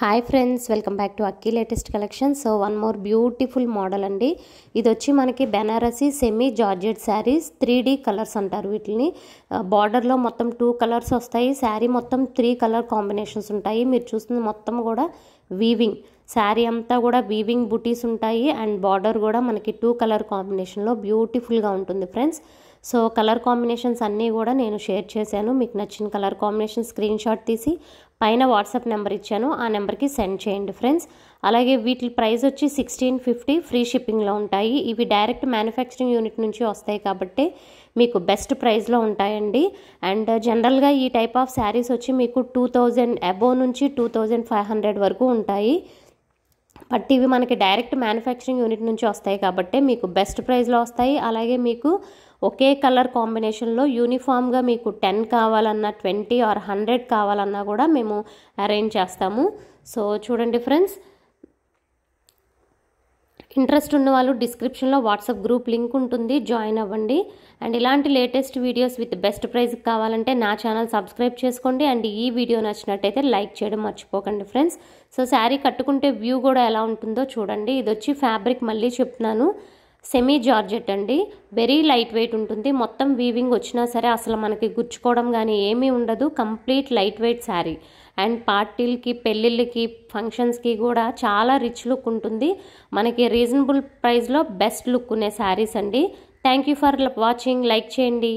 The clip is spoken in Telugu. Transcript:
hi friends welcome back to Akki latest collection so one more beautiful model అండి ఇది వచ్చి మనకి Banarasi semi georgette sarees three D colours అంటారు వీటిని బార్డర్లో మొత్తం టూ కలర్స్ వస్తాయి శారీ మొత్తం త్రీ కలర్ కాంబినేషన్స్ ఉంటాయి మీరు చూస్తుంది మొత్తం కూడా వీవింగ్ శారీ అంతా కూడా వీవింగ్ బుటీస్ ఉంటాయి అండ్ బార్డర్ కూడా మనకి టూ కలర్ కాంబినేషన్లో బ్యూటిఫుల్గా ఉంటుంది ఫ్రెండ్స్ సో కలర్ కాంబినేషన్స్ అన్నీ కూడా నేను షేర్ చేశాను మీకు నచ్చిన కలర్ కాంబినేషన్ స్క్రీన్ షాట్ తీసి పైన వాట్సాప్ నెంబర్ ఇచ్చాను ఆ నెంబర్కి సెండ్ చేయండి ఫ్రెండ్స్ అలాగే వీటి ప్రైస్ వచ్చి సిక్స్టీన్ ఫిఫ్టీ ఫ్రీ షిప్పింగ్లో ఉంటాయి ఇవి డైరెక్ట్ మ్యానుఫ్యాక్చరింగ్ యూనిట్ నుంచి వస్తాయి కాబట్టి మీకు బెస్ట్ ప్రైస్లో ఉంటాయండి అండ్ జనరల్గా ఈ టైప్ ఆఫ్ శారీస్ వచ్చి మీకు టూ థౌజండ్ అబోవ్ నుంచి టూ థౌజండ్ ఫైవ్ హండ్రెడ్ వరకు ఉంటాయి బట్ ఇవి మనకి డైరెక్ట్ మ్యానుఫ్యాక్చరింగ్ యూనిట్ నుంచి వస్తాయి కాబట్టి మీకు బెస్ట్ ప్రైస్లో వస్తాయి అలాగే మీకు ఒకే కలర్ కాంబినేషన్లో యూనిఫామ్గా మీకు టెన్ కావాలన్నా ట్వంటీ ఆర్ హండ్రెడ్ కావాలన్నా కూడా మేము అరేంజ్ చేస్తాము సో చూడండి ఫ్రెండ్స్ ఇంట్రెస్ట్ ఉన్న వాళ్ళు డిస్క్రిప్షన్లో వాట్సాప్ గ్రూప్ లింక్ ఉంటుంది జాయిన్ అవ్వండి అండ్ ఇలాంటి latest videos with best price కావాలంటే నా ఛానల్ సబ్స్క్రైబ్ చేసుకోండి అండ్ ఈ వీడియో నచ్చినట్టయితే లైక్ చేయడం మర్చిపోకండి ఫ్రెండ్స్ సో శారీ కట్టుకుంటే వ్యూ కూడా ఎలా ఉంటుందో చూడండి ఇది వచ్చి ఫ్యాబ్రిక్ మళ్ళీ చెప్తున్నాను సెమీ జార్జెట్ అండి వెరీ లైట్ వెయిట్ ఉంటుంది మొత్తం వీవింగ్ వచ్చినా సరే అసలు మనకి గుచ్చుకోవడం కానీ ఏమీ ఉండదు complete light weight sari and పార్టీలకి పెళ్ళిళ్ళకి ఫంక్షన్స్కి కూడా చాలా రిచ్ లుక్ ఉంటుంది మనకి రీజనబుల్ ప్రైస్లో బెస్ట్ లుక్ ఉన్న శారీస్ అండి thank you for watching like చేయండి